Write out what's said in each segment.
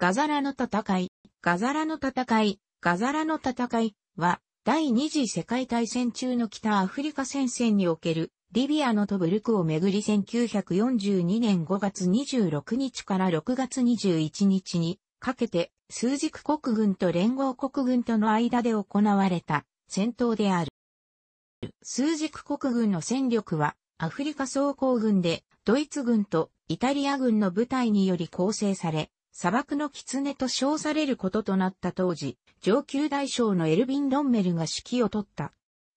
ガザラの戦い、ガザラの戦い、ガザラの戦いは、第二次世界大戦中の北アフリカ戦線における、リビアのトブルクをめぐり1942年5月26日から6月21日にかけて、数軸国軍と連合国軍との間で行われた戦闘である。数軸国軍の戦力は、アフリカ総攻軍で、ドイツ軍とイタリア軍の部隊により構成され、砂漠の狐と称されることとなった当時、上級大将のエルビン・ロンメルが指揮を取った。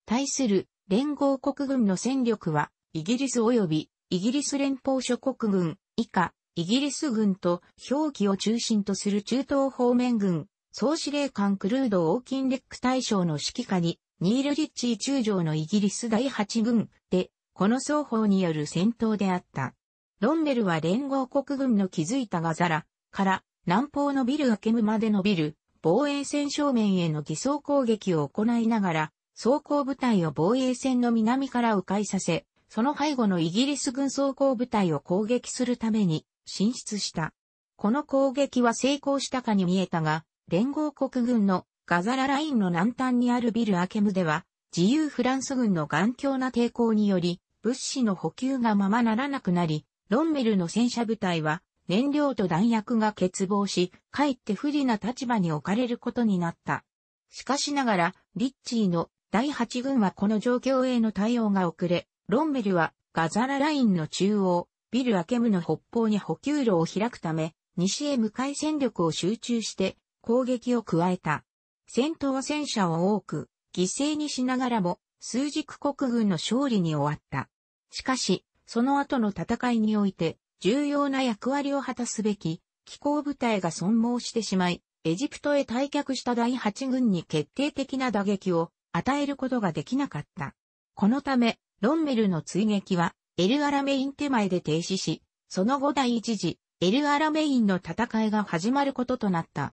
対する連合国軍の戦力は、イギリス及びイギリス連邦諸国軍以下、イギリス軍と表記を中心とする中東方面軍、総司令官クルード・オーキンレック大将の指揮下に、ニール・リッチー中将のイギリス第8軍で、この双方による戦闘であった。ロンメルは連合国軍の築いたガザラ、から南方のビルアケムまで伸びる防衛線正面への偽装攻撃を行いながら、装甲部隊を防衛線の南から迂回させ、その背後のイギリス軍装甲部隊を攻撃するために進出した。この攻撃は成功したかに見えたが、連合国軍のガザララインの南端にあるビルアケムでは、自由フランス軍の頑強な抵抗により、物資の補給がままならなくなり、ロンメルの戦車部隊は燃料と弾薬が欠乏し、かえって不利な立場に置かれることになった。しかしながら、リッチーの第8軍はこの状況への対応が遅れ、ロンメルはガザララインの中央、ビル・アケムの北方に補給路を開くため、西へ向かい戦力を集中して攻撃を加えた。戦闘は戦車を多く犠牲にしながらも数軸国軍の勝利に終わった。しかし、その後の戦いにおいて重要な役割を果たすべき、気候部隊が損耗してしまい、エジプトへ退却した第8軍に決定的な打撃を与えることができなかった。このため、ロンメルの追撃は、エルアラメイン手前で停止し、その後第一次、エルアラメインの戦いが始まることとなった。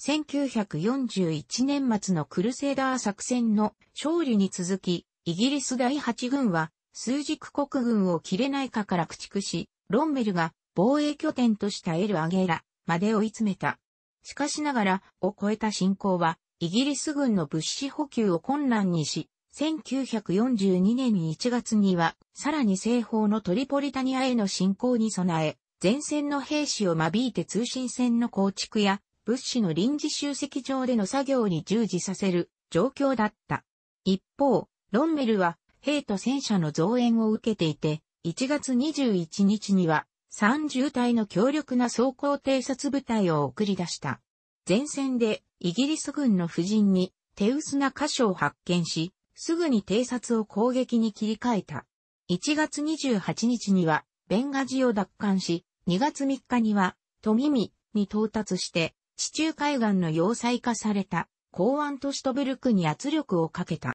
1941年末のクルセーダー作戦の勝利に続き、イギリス第8軍は数軸国軍を切れないかから駆逐し、ロンメルが防衛拠点としたエル・アゲラまで追い詰めた。しかしながら、を超えた侵攻は、イギリス軍の物資補給を困難にし、1942年1月には、さらに西方のトリポリタニアへの侵攻に備え、前線の兵士を間引いて通信線の構築や、物資の臨時集積場での作業に従事させる状況だった。一方、ロンメルは兵と戦車の増援を受けていて、1月21日には30隊の強力な装甲偵察部隊を送り出した。前線でイギリス軍の婦人に手薄な箇所を発見し、すぐに偵察を攻撃に切り替えた。1月28日にはベンガジを奪還し、2月3日には富見に到達して、地中海岸の要塞化された港湾都市トブルクに圧力をかけた。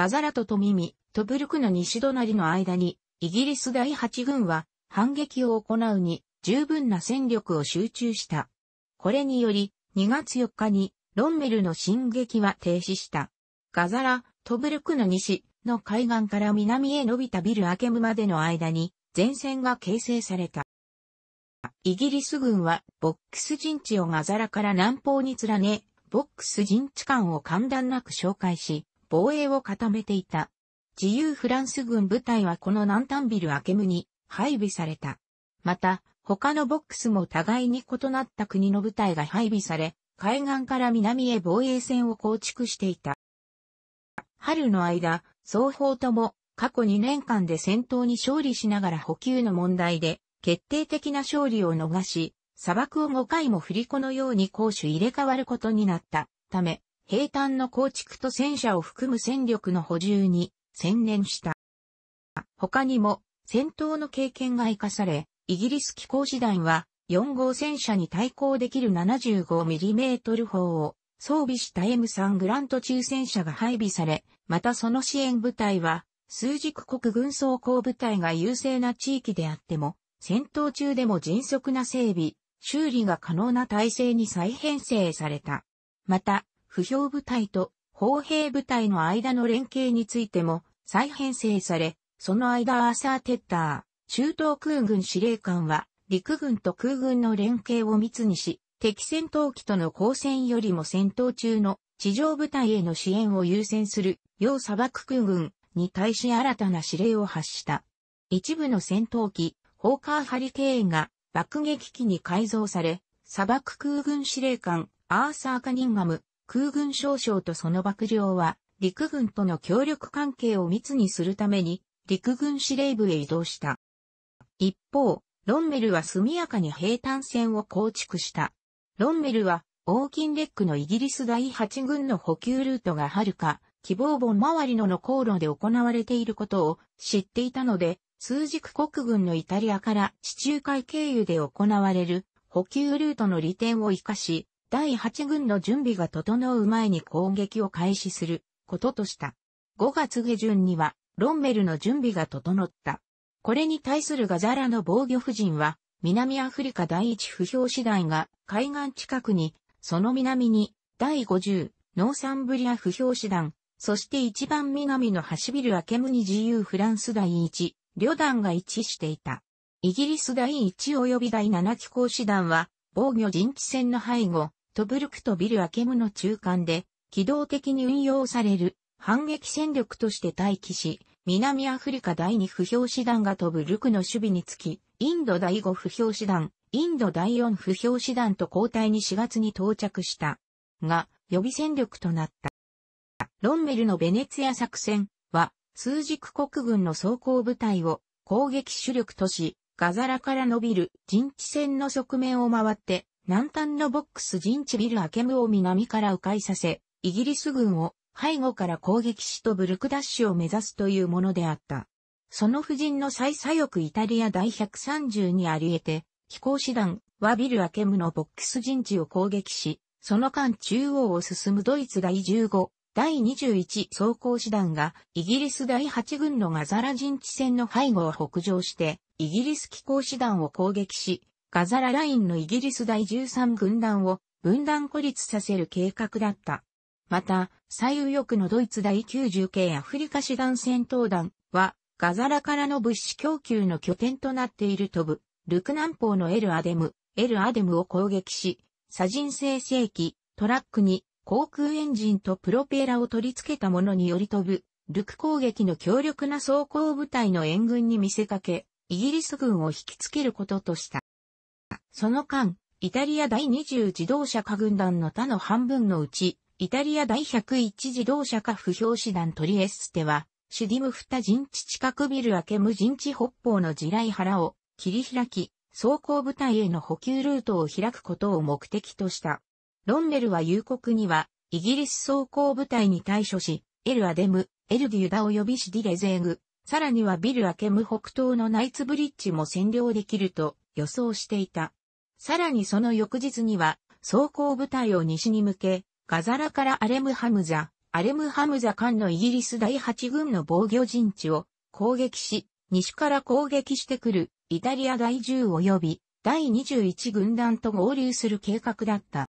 ガザラとトミミ、トブルクの西隣の間に、イギリス第8軍は反撃を行うに十分な戦力を集中した。これにより、2月4日にロンメルの進撃は停止した。ガザラ、トブルクの西の海岸から南へ伸びたビルアケムまでの間に前線が形成された。イギリス軍はボックス陣地をガザラから南方に連ね、ボックス陣地間を簡単なく紹介し、防衛を固めていた。自由フランス軍部隊はこの南端ビルアケムに配備された。また、他のボックスも互いに異なった国の部隊が配備され、海岸から南へ防衛線を構築していた。春の間、双方とも過去2年間で戦闘に勝利しながら補給の問題で決定的な勝利を逃し、砂漠を5回も振り子のように攻守入れ替わることになったため、平坦の構築と戦車を含む戦力の補充に専念した。他にも戦闘の経験が活かされ、イギリス機甲師団は4号戦車に対抗できる 75mm 砲を装備した M3 グラント中戦車が配備され、またその支援部隊は数軸国軍装甲部隊が優勢な地域であっても、戦闘中でも迅速な整備、修理が可能な体制に再編成された。また、不評部隊と砲兵部隊の間の連携についても再編成され、その間アーサー・テッター、中東空軍司令官は陸軍と空軍の連携を密にし、敵戦闘機との交戦よりも戦闘中の地上部隊への支援を優先する、要砂漠空軍に対し新たな指令を発した。一部の戦闘機、ホーカーハリケーンが爆撃機に改造され、砂漠空軍司令官、アーサー・カニンガム、空軍少将とその幕僚は、陸軍との協力関係を密にするために、陸軍司令部へ移動した。一方、ロンメルは速やかに平坦線を構築した。ロンメルは、オーキンレックのイギリス第8軍の補給ルートが遥か、希望本周りのの航路で行われていることを知っていたので、通軸国軍のイタリアから地中海経由で行われる補給ルートの利点を活かし、第8軍の準備が整う前に攻撃を開始することとした。5月下旬にはロンメルの準備が整った。これに対するガザラの防御婦人は、南アフリカ第一不評師団が海岸近くに、その南に第50ノーサンブリア不評師団、そして一番南のハシビル・アケムニ自由フランス第一旅団が一致していた。イギリス第一及び第七機構師団は、防御陣地戦の背後、トブルクとビル・アケムの中間で、機動的に運用される反撃戦力として待機し、南アフリカ第二不評師団がトブルクの守備につき、インド第五不評師団、インド第四不評師団と交代に4月に到着した。が、予備戦力となった。ロンメルのベネツィア作戦は、数軸国軍の装甲部隊を攻撃主力とし、ガザラから伸びる陣地戦の側面を回って、南端のボックス陣地ビルアケムを南から迂回させ、イギリス軍を背後から攻撃しとブルクダッシュを目指すというものであった。その夫人の最左翼イタリア第130にあり得て、飛行士団はビルアケムのボックス陣地を攻撃し、その間中央を進むドイツ第15、第21装甲士団がイギリス第8軍のガザラ陣地戦の背後を北上して、イギリス飛行士団を攻撃し、ガザララインのイギリス第13軍団を分断孤立させる計画だった。また、最右翼のドイツ第90系アフリカ師団戦闘団は、ガザラからの物資供給の拠点となっているトブ、ルク南方のエルアデム、エルアデムを攻撃し、サジン生成機、トラックに航空エンジンとプロペラを取り付けたものにより飛ぶ、ルク攻撃の強力な装甲部隊の援軍に見せかけ、イギリス軍を引きつけることとした。その間、イタリア第20自動車化軍団の他の半分のうち、イタリア第101自動車化不評師団トリエステは、シュディムフタ陣地近くビルアケム陣地北方の地雷原を切り開き、走行部隊への補給ルートを開くことを目的とした。ロンネルは夕刻には、イギリス走行部隊に対処し、エルアデム、エルデュダ及びシディレゼーグ、さらにはビルアケム北東のナイツブリッジも占領できると予想していた。さらにその翌日には、装甲部隊を西に向け、ガザラからアレムハムザ、アレムハムザ間のイギリス第8軍の防御陣地を攻撃し、西から攻撃してくるイタリア第10及び第21軍団と合流する計画だった。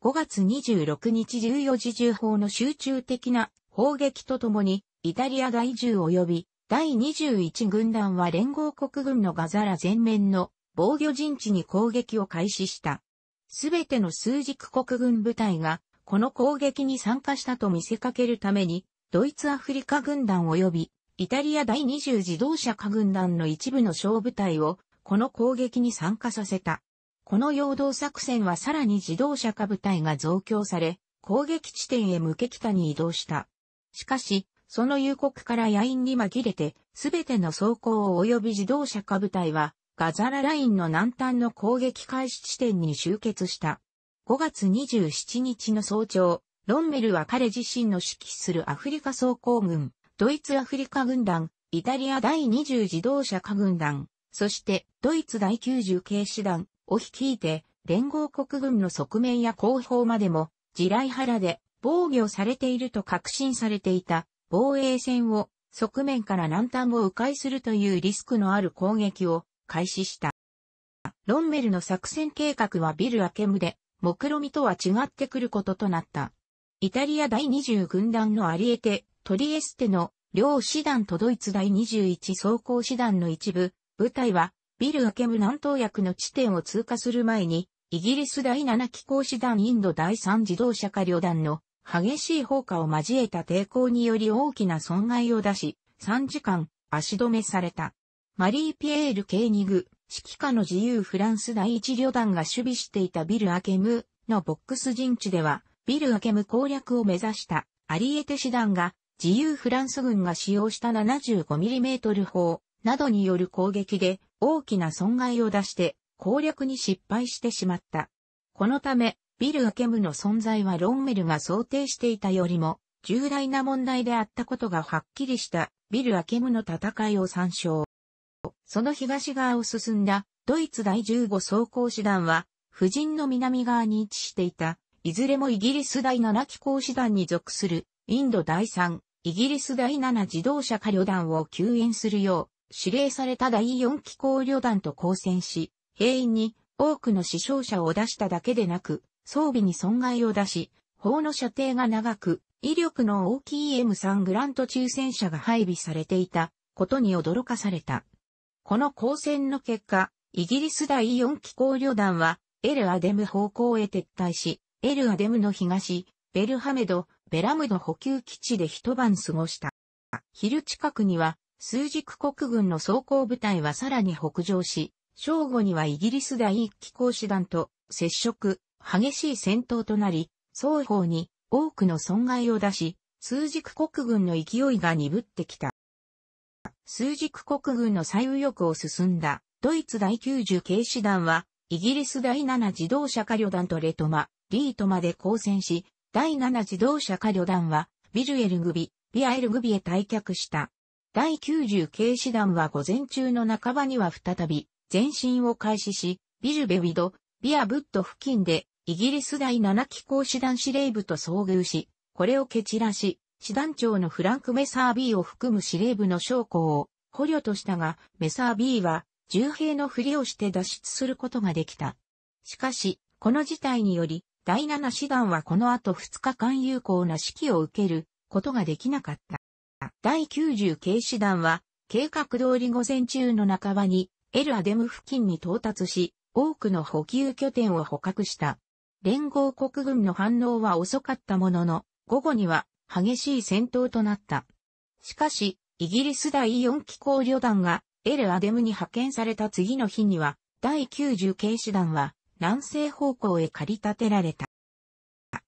5月26日14時10砲の集中的な砲撃とともに、イタリア第10及び第21軍団は連合国軍のガザラ全面の防御陣地に攻撃を開始した。すべての枢軸国軍部隊が、この攻撃に参加したと見せかけるために、ドイツアフリカ軍団及び、イタリア第20自動車化軍団の一部の小部隊を、この攻撃に参加させた。この陽動作戦はさらに自動車化部隊が増強され、攻撃地点へ向け北に移動した。しかし、その夕刻から野員に紛れて、すべての走行及び自動車化部隊は、ガザララインの南端の攻撃開始地点に集結した。5月27日の早朝、ロンメルは彼自身の指揮するアフリカ総工軍、ドイツアフリカ軍団、イタリア第20自動車化軍団、そしてドイツ第90警視団を率いて、連合国軍の側面や後方までも、地雷原で防御されていると確信されていた防衛線を側面から南端を迂回するというリスクのある攻撃を開始した。ロンメルの作戦計画はビル・アケムで、目論見とは違ってくることとなった。イタリア第20軍団のアリエテ、トリエステの両師団とドイツ第21装甲師団の一部、部隊は、ビル・アケム南東役の地点を通過する前に、イギリス第7機構師団インド第3自動車化旅団の激しい砲火を交えた抵抗により大きな損害を出し、3時間足止めされた。マリー・ピエール・ケーニグ、指揮下の自由フランス第一旅団が守備していたビル・アケムのボックス陣地では、ビル・アケム攻略を目指したアリエテ師団が自由フランス軍が使用した 75mm 砲などによる攻撃で大きな損害を出して攻略に失敗してしまった。このため、ビル・アケムの存在はロンメルが想定していたよりも重大な問題であったことがはっきりしたビル・アケムの戦いを参照。その東側を進んだドイツ第15装甲師団は、夫人の南側に位置していた、いずれもイギリス第7機構師団に属する、インド第3、イギリス第7自動車火旅団を救援するよう、指令された第4機構旅団と交戦し、兵員に多くの死傷者を出しただけでなく、装備に損害を出し、砲の射程が長く、威力の大きい M3 グラント抽選車が配備されていたことに驚かされた。この交戦の結果、イギリス第4機構旅団は、エルアデム方向へ撤退し、エルアデムの東、ベルハメド、ベラムド補給基地で一晩過ごした。昼近くには、数軸国軍の装甲部隊はさらに北上し、正午にはイギリス第1機構師団と接触、激しい戦闘となり、双方に多くの損害を出し、数軸国軍の勢いが鈍ってきた。数軸国軍の左右翼を進んだ、ドイツ第90警視団は、イギリス第7自動車火旅団とレトマ、リートまで交戦し、第7自動車火旅団は、ビルエルグビ、ビアエルグビへ退却した。第90警視団は午前中の半ばには再び、前進を開始し、ビルベウィド、ビアブット付近で、イギリス第7機構師団司令部と遭遇し、これを蹴散らし、師団長のフランク・メサー B を含む司令部の将校を捕虜としたが、メサー B は重兵のふりをして脱出することができた。しかし、この事態により、第7師団はこの後2日間有効な指揮を受けることができなかった。第90系師団は、計画通り午前中の半ばに、エルアデム付近に到達し、多くの補給拠点を捕獲した。連合国軍の反応は遅かったものの、午後には激しい戦闘となった。しかし、イギリス第4機構旅団がエル・アデムに派遣された次の日には、第90警視団は南西方向へ駆り立てられた。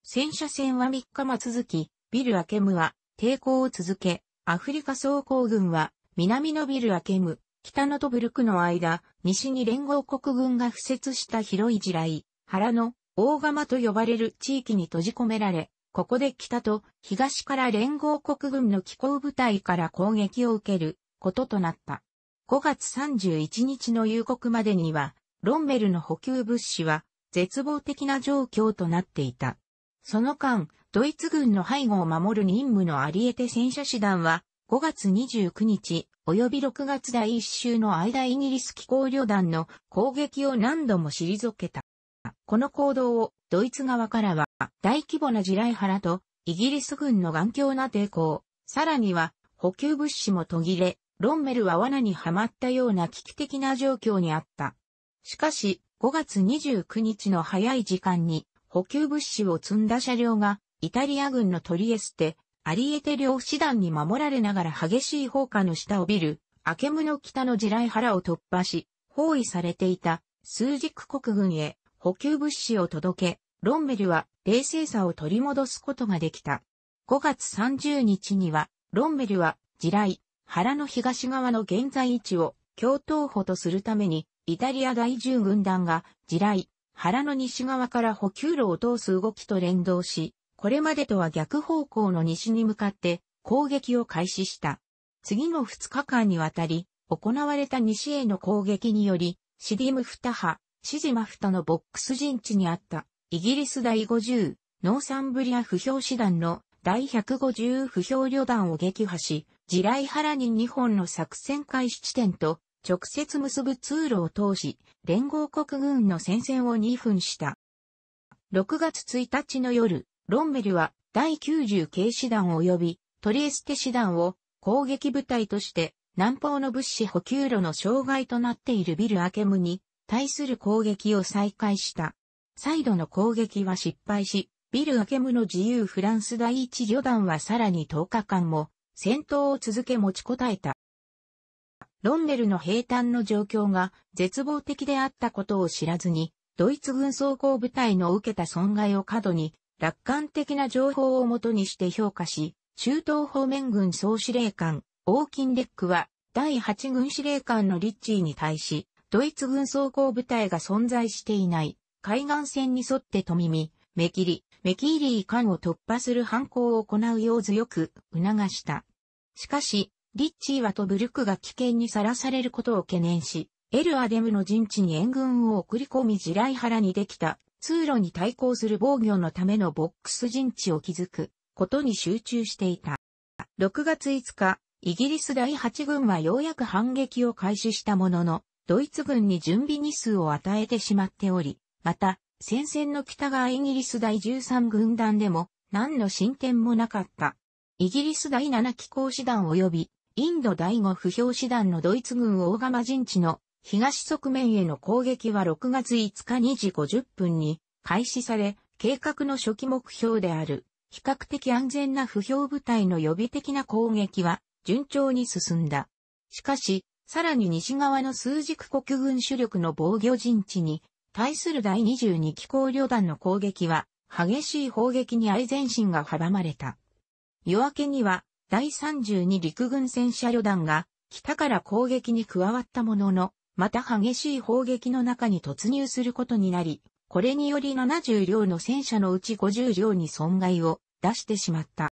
戦車戦は3日間続き、ビル・アケムは抵抗を続け、アフリカ総攻軍は南のビル・アケム、北のトブルクの間、西に連合国軍が付設した広い地雷、原の大釜と呼ばれる地域に閉じ込められ、ここで北と東から連合国軍の機構部隊から攻撃を受けることとなった。5月31日の夕刻までには、ロンメルの補給物資は絶望的な状況となっていた。その間、ドイツ軍の背後を守る任務のアリエテ戦車師団は、5月29日、及び6月第1週の間イギリス機構旅団の攻撃を何度も退けた。この行動をドイツ側からは大規模な地雷原とイギリス軍の頑強な抵抗、さらには補給物資も途切れ、ロンメルは罠にはまったような危機的な状況にあった。しかし、5月29日の早い時間に補給物資を積んだ車両がイタリア軍のトリエステ、アリエテ領師団に守られながら激しい放火の下をビル、アケムの北の地雷原を突破し、包囲されていた数軸国軍へ補給物資を届け、ロンメルは冷静さを取り戻すことができた。5月30日には、ロンメルは地雷、原の東側の現在位置を共闘補とするために、イタリア10軍団が地雷、原の西側から補給路を通す動きと連動し、これまでとは逆方向の西に向かって攻撃を開始した。次の2日間にわたり、行われた西への攻撃により、シディムフタハ、シジマフトのボックス陣地にあった、イギリス第50、ノーサンブリア不評師団の第150不評旅団を撃破し、地雷原に2本の作戦開始地点と直接結ぶ通路を通し、連合国軍の戦線を2分した。6月1日の夜、ロンメルは第90軽師団及びトリエステ師団を攻撃部隊として南方の物資補給路の障害となっているビルアケムに対する攻撃を再開した。再度の攻撃は失敗し、ビル・アケムの自由フランス第一旅団はさらに10日間も戦闘を続け持ちこたえた。ロンネルの平坦の状況が絶望的であったことを知らずに、ドイツ軍装甲部隊の受けた損害を過度に楽観的な情報をもとにして評価し、中東方面軍総司令官、オーキンレックは第8軍司令官のリッチーに対し、ドイツ軍装甲部隊が存在していない、海岸線に沿って富見、目切り、目切り艦を突破する犯行を行うよう強く促した。しかし、リッチーはトブルクが危険にさらされることを懸念し、エルアデムの陣地に援軍を送り込み地雷原にできた通路に対抗する防御のためのボックス陣地を築くことに集中していた。6月5日、イギリス第8軍はようやく反撃を開始したものの、ドイツ軍に準備日数を与えてしまっており、また、戦線の北側イギリス第13軍団でも、何の進展もなかった。イギリス第7機構師団及び、インド第5不評師団のドイツ軍大釜陣地の東側面への攻撃は6月5日2時50分に開始され、計画の初期目標である、比較的安全な不評部隊の予備的な攻撃は順調に進んだ。しかし、さらに西側の数軸国軍主力の防御陣地に、対する第22機構旅団の攻撃は、激しい砲撃に相前進が阻まれた。夜明けには、第32陸軍戦車旅団が、北から攻撃に加わったものの、また激しい砲撃の中に突入することになり、これにより70両の戦車のうち50両に損害を出してしまった。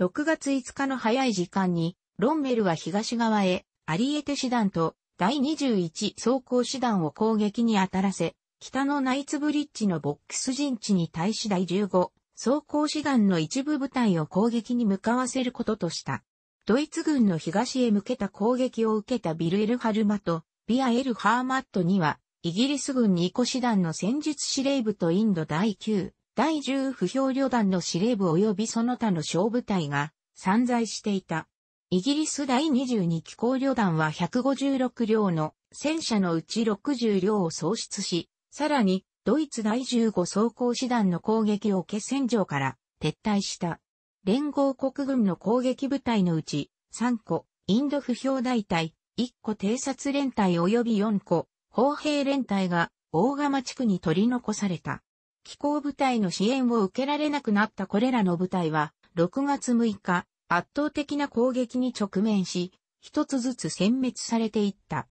6月5日の早い時間に、ロンメルは東側へアリエテ師団と第21装甲師団を攻撃に当たらせ、北のナイツブリッジのボックス陣地に対し第15装甲師団の一部部隊を攻撃に向かわせることとした。ドイツ軍の東へ向けた攻撃を受けたビルエル・ハルマとビア・エル・ハーマットには、イギリス軍2個師団の戦術司令部とインド第9、第10不評旅団の司令部及びその他の小部隊が散在していた。イギリス第22機構旅団は156両の戦車のうち60両を喪失し、さらにドイツ第15装甲師団の攻撃を受け戦場から撤退した。連合国軍の攻撃部隊のうち3個、インド不評大隊、1個偵察連隊及び4個、砲兵連隊が大釜地区に取り残された。機構部隊の支援を受けられなくなったこれらの部隊は、6月6日、圧倒的な攻撃に直面し、一つずつ殲滅されていった。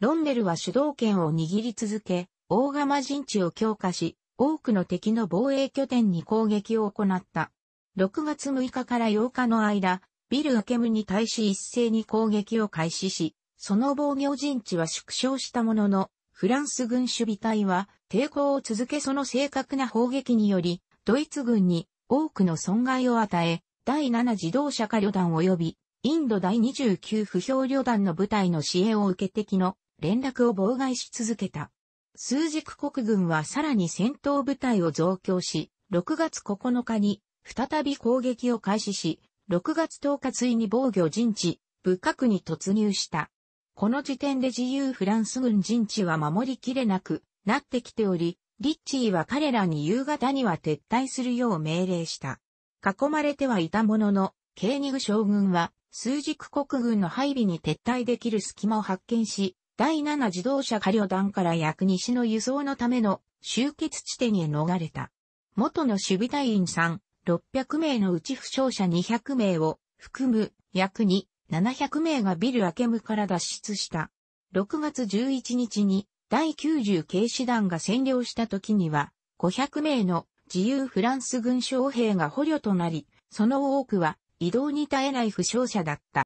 ロンネルは主導権を握り続け、大釜陣地を強化し、多くの敵の防衛拠点に攻撃を行った。6月6日から8日の間、ビル・アケムに対し一斉に攻撃を開始し、その防御陣地は縮小したものの、フランス軍守備隊は抵抗を続けその正確な砲撃により、ドイツ軍に多くの損害を与え、第7自動車化旅団及び、インド第29不評旅団の部隊の支援を受け敵の連絡を妨害し続けた。数軸国軍はさらに戦闘部隊を増強し、6月9日に再び攻撃を開始し、6月10日ついに防御陣地、部閣に突入した。この時点で自由フランス軍陣地は守りきれなくなってきており、リッチーは彼らに夕方には撤退するよう命令した。囲まれてはいたものの、ケーニグ将軍は、数軸国軍の配備に撤退できる隙間を発見し、第7自動車火旅団から約西の輸送のための集結地点へ逃れた。元の守備隊員さん600名のうち負傷者200名を含む約2、700名がビルアケムから脱出した。6月11日に第90警視団が占領した時には500名の自由フランス軍将兵が捕虜となり、その多くは移動に耐えない負傷者だった。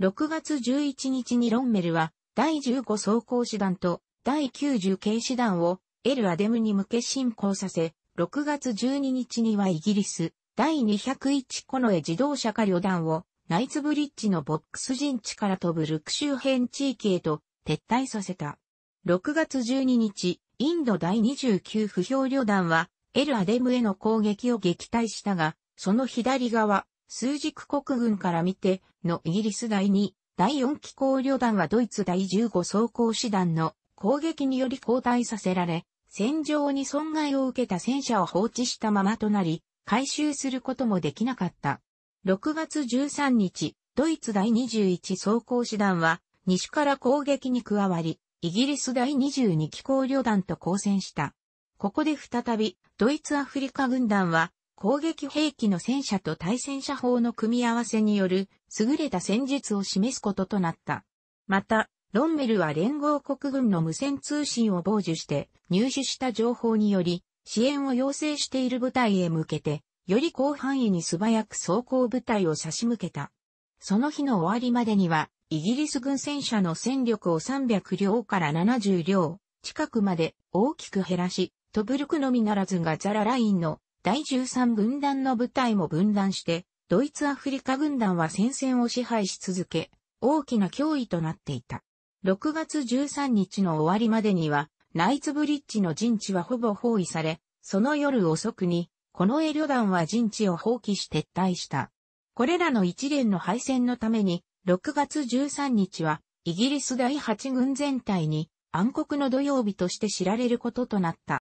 6月11日にロンメルは第15装甲師団と第90系師団をエル・アデムに向け進行させ、6月12日にはイギリス第201コノエ自動車化旅団をナイツブリッジのボックス陣地から飛ぶルク周辺地域へと撤退させた。6月12日、インド第29不評旅団はエルアデムへの攻撃を撃退したが、その左側、数軸国軍から見て、のイギリス第2、第4機構旅団はドイツ第15装甲師団の攻撃により後退させられ、戦場に損害を受けた戦車を放置したままとなり、回収することもできなかった。6月13日、ドイツ第21装甲師団は、西から攻撃に加わり、イギリス第22機構旅団と交戦した。ここで再び、ドイツアフリカ軍団は、攻撃兵器の戦車と対戦車砲の組み合わせによる優れた戦術を示すこととなった。また、ロンメルは連合国軍の無線通信を傍受して入手した情報により支援を要請している部隊へ向けてより広範囲に素早く装甲部隊を差し向けた。その日の終わりまでにはイギリス軍戦車の戦力を300両から70両近くまで大きく減らしトブルクのみならずガザララインの第13軍団の部隊も分断して、ドイツアフリカ軍団は戦線を支配し続け、大きな脅威となっていた。6月13日の終わりまでには、ナイツブリッジの陣地はほぼ包囲され、その夜遅くに、このエ旅団は陣地を放棄し撤退した。これらの一連の敗戦のために、6月13日は、イギリス第8軍全体に暗黒の土曜日として知られることとなった。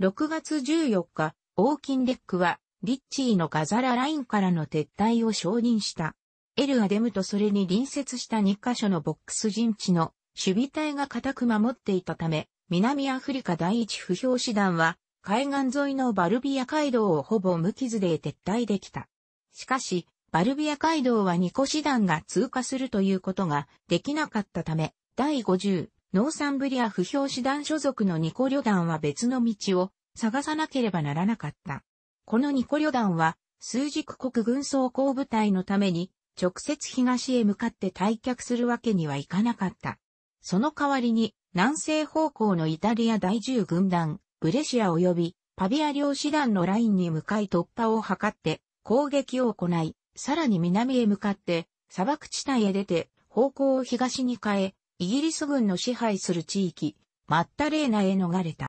6月14日、オーキンレックは、リッチーのガザララインからの撤退を承認した。エルアデムとそれに隣接した2カ所のボックス陣地の守備隊が固く守っていたため、南アフリカ第一不評師団は、海岸沿いのバルビア街道をほぼ無傷で撤退できた。しかし、バルビア街道は2個師団が通過するということができなかったため、第50、ノーサンブリア不評師団所属のニコ旅団は別の道を探さなければならなかった。このニコ旅団は、数軸国軍装甲部隊のために、直接東へ向かって退却するわけにはいかなかった。その代わりに、南西方向のイタリア第10軍団、ブレシア及び、パビア領師団のラインに向かい突破を図って攻撃を行い、さらに南へ向かって砂漠地帯へ出て方向を東に変え、イギリス軍の支配する地域、マッタレーナへ逃れた。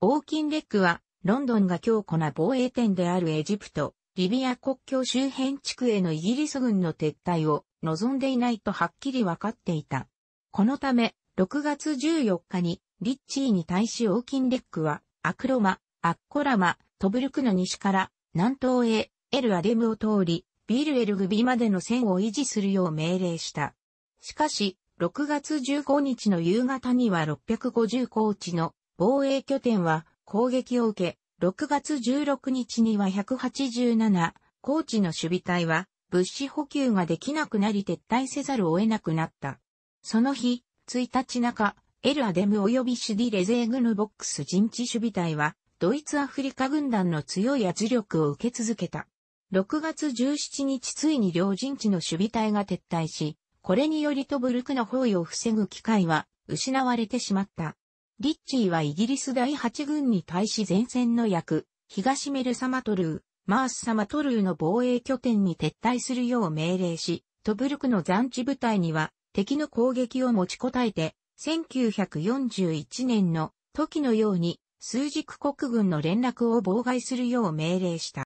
オーキンレックは、ロンドンが強固な防衛点であるエジプト、リビア国境周辺地区へのイギリス軍の撤退を望んでいないとはっきり分かっていた。このため、6月14日にリッチーに対しオーキンレックは、アクロマ、アッコラマ、トブルクの西から南東へエルアデムを通り、ビールエルグビまでの線を維持するよう命令した。しかし、6月15日の夕方には650高地の防衛拠点は攻撃を受け、6月16日には187高地の守備隊は物資補給ができなくなり撤退せざるを得なくなった。その日、1日中、エルアデム及びシュディレゼーグヌボックス陣地守備隊は、ドイツアフリカ軍団の強い圧力を受け続けた。6月17日ついに両陣地の守備隊が撤退し、これによりトブルクの包囲を防ぐ機会は失われてしまった。リッチーはイギリス第8軍に対し前線の役、東メルサマトルー、マースサマトルーの防衛拠点に撤退するよう命令し、トブルクの残地部隊には敵の攻撃を持ちこたえて、1941年の時のように数軸国軍の連絡を妨害するよう命令した。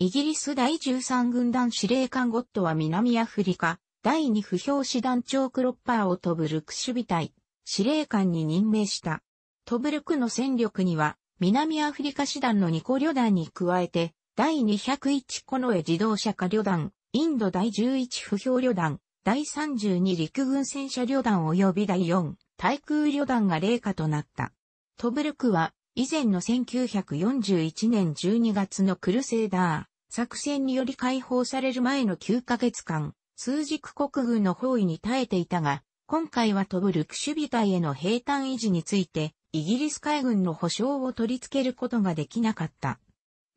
イギリス第13軍団司令官ゴッドは南アフリカ、第2不評師団長クロッパーをトブルク守備隊、司令官に任命した。トブルクの戦力には、南アフリカ師団の2個旅団に加えて、第201コノエ自動車化旅団、インド第11不評旅団、第32陸軍戦車旅団及び第4対空旅団が霊下となった。トブルクは、以前の1941年12月のクルセーダー、作戦により解放される前の9ヶ月間、通軸国軍の包囲に耐えていたが、今回は飛ぶルクシュビ隊への兵站維持について、イギリス海軍の保障を取り付けることができなかった。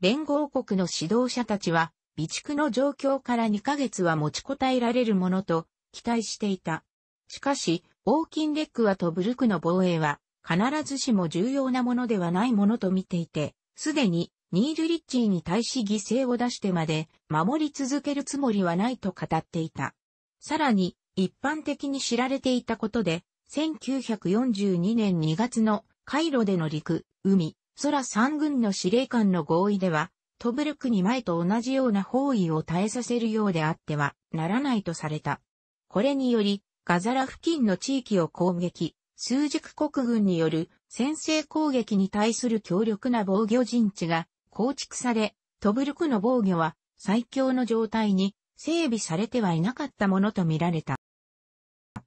連合国の指導者たちは、備蓄の状況から2ヶ月は持ちこたえられるものと期待していた。しかし、オーキンレックはトブルクの防衛は、必ずしも重要なものではないものと見ていて、すでにニール・リッチーに対し犠牲を出してまで守り続けるつもりはないと語っていた。さらに、一般的に知られていたことで、1942年2月のカイロでの陸、海、空三軍の司令官の合意では、トブルクに前と同じような包囲を耐えさせるようであってはならないとされた。これにより、ガザラ付近の地域を攻撃、数軸国軍による先制攻撃に対する強力な防御陣地が構築され、トブルクの防御は最強の状態に整備されてはいなかったものとみられた。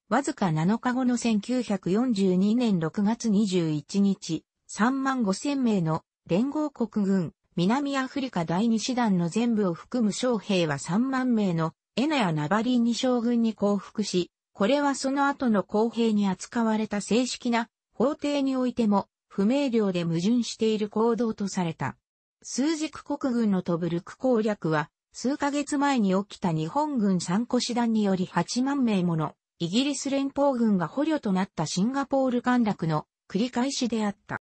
わずか7日後の1942年6月21日、3万5千名の連合国軍、南アフリカ第2師団の全部を含む将兵は3万名のエナやナバリーニ将軍に降伏し、これはその後の公平に扱われた正式な法廷においても不明瞭で矛盾している行動とされた。数軸国軍のトブルク攻略は、数ヶ月前に起きた日本軍参個師団により8万名ものイギリス連邦軍が捕虜となったシンガポール陥落の繰り返しであった。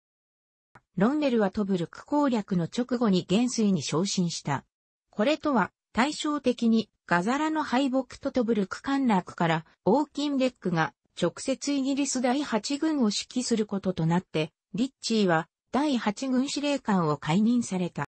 ロンネルはトブルク攻略の直後に元帥に昇進した。これとは対照的にガザラの敗北とトブルク陥落からオーキンレックが直接イギリス第8軍を指揮することとなって、リッチーは第8軍司令官を解任された。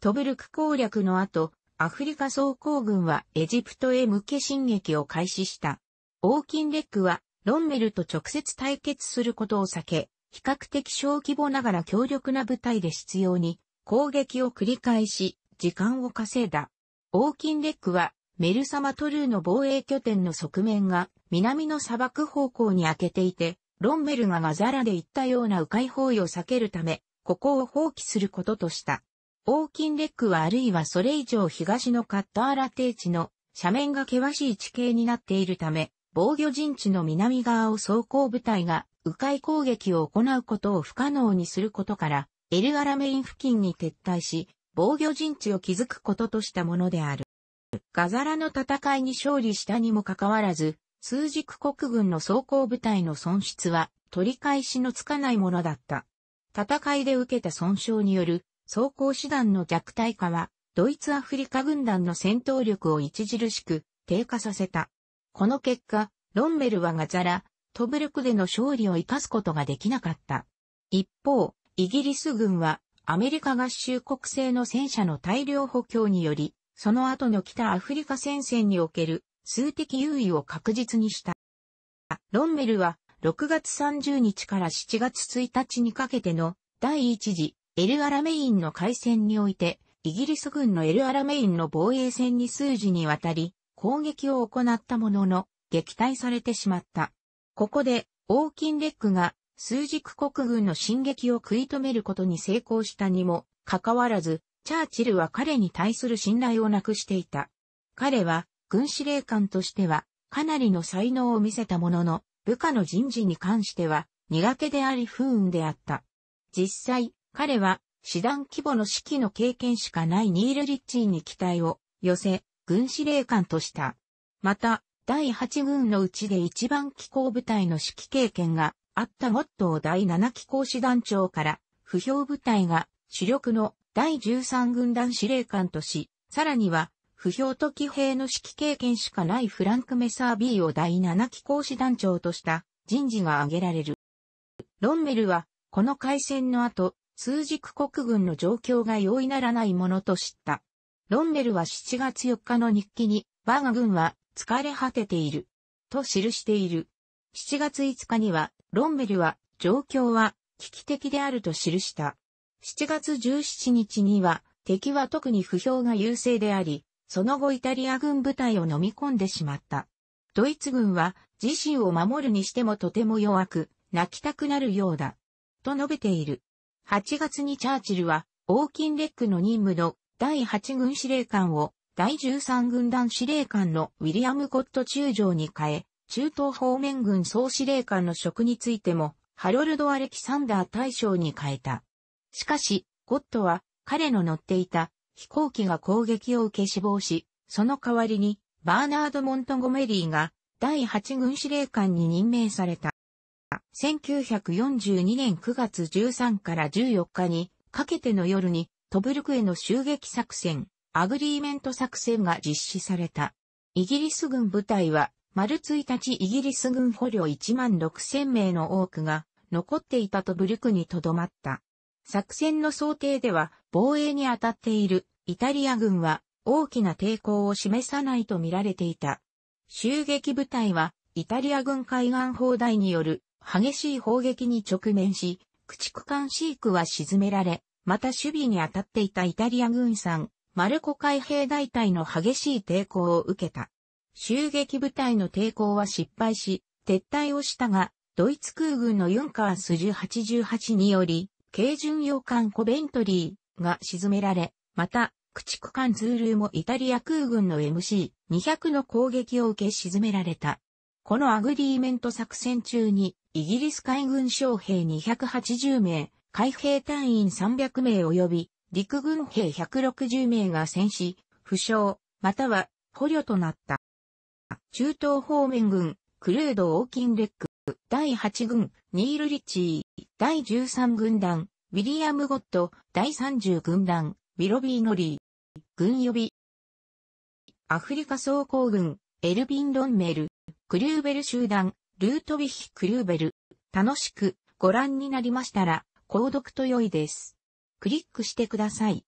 トブルク攻略の後、アフリカ総攻軍はエジプトへ向け進撃を開始した。オーキンレックはロンメルと直接対決することを避け、比較的小規模ながら強力な部隊で必要に攻撃を繰り返し、時間を稼いだ。オーキンレックはメルサマトルーの防衛拠点の側面が南の砂漠方向に開けていて、ロンメルがガザラで言ったような迂回包囲を避けるため、ここを放棄することとした。オーキンレックはあるいはそれ以上東のカッターラ低地の斜面が険しい地形になっているため、防御陣地の南側を装甲部隊が迂回攻撃を行うことを不可能にすることから、エルアラメイン付近に撤退し、防御陣地を築くこととしたものである。ガザラの戦いに勝利したにもかかわらず、通軸国軍の装甲部隊の損失は取り返しのつかないものだった。戦いで受けた損傷による装甲師団の弱体化は、ドイツアフリカ軍団の戦闘力を著しく低下させた。この結果、ロンメルはガザラ、トブルクでの勝利を生かすことができなかった。一方、イギリス軍はアメリカ合衆国製の戦車の大量補強により、その後の北アフリカ戦線における数的優位を確実にした。ロンメルは6月30日から7月1日にかけての第1次エルアラメインの海戦において、イギリス軍のエルアラメインの防衛戦に数時にわたり攻撃を行ったものの撃退されてしまった。ここで、オーキンレックが数軸国軍の進撃を食い止めることに成功したにもかかわらず、チャーチルは彼に対する信頼をなくしていた。彼は軍司令官としては、かなりの才能を見せたものの、部下の人事に関しては、苦手であり不運であった。実際、彼は、師団規模の指揮の経験しかないニール・リッチーに期待を寄せ、軍司令官とした。また、第8軍のうちで一番機構部隊の指揮経験があったゴットー第7機構師団長から、不評部隊が主力の第13軍団司令官とし、さらには不評と騎兵の指揮経験しかないフランク・メサー B を第7機講師団長とした人事が挙げられる。ロンメルは、この海戦の後、通軸国軍の状況が容易ならないものと知った。ロンメルは7月4日の日記に、我が軍は疲れ果てている。と記している。7月5日には、ロンメルは、状況は危機的であると記した。7月17日には、敵は特に不評が優勢であり、その後イタリア軍部隊を飲み込んでしまった。ドイツ軍は自身を守るにしてもとても弱く、泣きたくなるようだ。と述べている。8月にチャーチルは、オーキンレックの任務の第8軍司令官を第13軍団司令官のウィリアム・コット中将に変え、中東方面軍総司令官の職についても、ハロルド・アレキサンダー大将に変えた。しかし、ゴットは彼の乗っていた飛行機が攻撃を受け死亡し、その代わりに、バーナード・モントゴメリーが、第8軍司令官に任命された。1942年9月13から14日に、かけての夜に、トブルクへの襲撃作戦、アグリーメント作戦が実施された。イギリス軍部隊は、丸1日イギリス軍捕虜1万6千名の多くが、残っていたトブルクに留まった。作戦の想定では防衛に当たっているイタリア軍は大きな抵抗を示さないと見られていた。襲撃部隊はイタリア軍海岸砲台による激しい砲撃に直面し、駆逐艦シークは沈められ、また守備に当たっていたイタリア軍産、マルコ海兵大隊の激しい抵抗を受けた。襲撃部隊の抵抗は失敗し、撤退をしたが、ドイツ空軍のユンカース1088により、軽巡洋艦コベントリーが沈められ、また、駆逐艦ズールーもイタリア空軍の MC200 の攻撃を受け沈められた。このアグリーメント作戦中に、イギリス海軍将兵280名、海兵隊員300名及び、陸軍兵160名が戦死、負傷、または捕虜となった。中東方面軍、クルード・オーキンレック、第8軍、ニール・リッチー、第13軍団、ウィリアム・ゴッド、第30軍団、ウィロビー・ノリー、軍予備。アフリカ総工軍、エルビン・ロンメル、クルーベル集団、ルートヴィヒ・クルーベル。楽しくご覧になりましたら、購読と良いです。クリックしてください。